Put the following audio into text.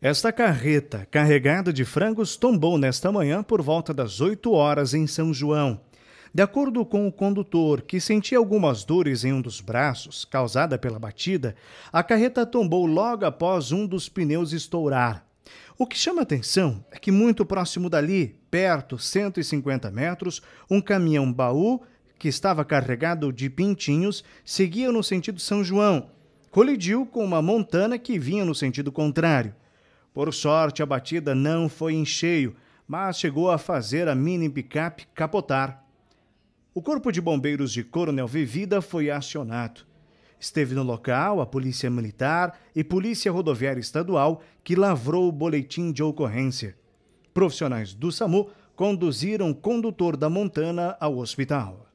Esta carreta carregada de frangos tombou nesta manhã por volta das 8 horas em São João. De acordo com o condutor, que sentia algumas dores em um dos braços, causada pela batida, a carreta tombou logo após um dos pneus estourar. O que chama atenção é que, muito próximo dali, perto 150 metros, um caminhão baú, que estava carregado de pintinhos, seguia no sentido São João. Colidiu com uma montana que vinha no sentido contrário. Por sorte, a batida não foi em cheio, mas chegou a fazer a mini picape capotar. O Corpo de Bombeiros de Coronel Vivida foi acionado. Esteve no local a Polícia Militar e Polícia Rodoviária Estadual, que lavrou o boletim de ocorrência. Profissionais do SAMU conduziram o condutor da Montana ao hospital.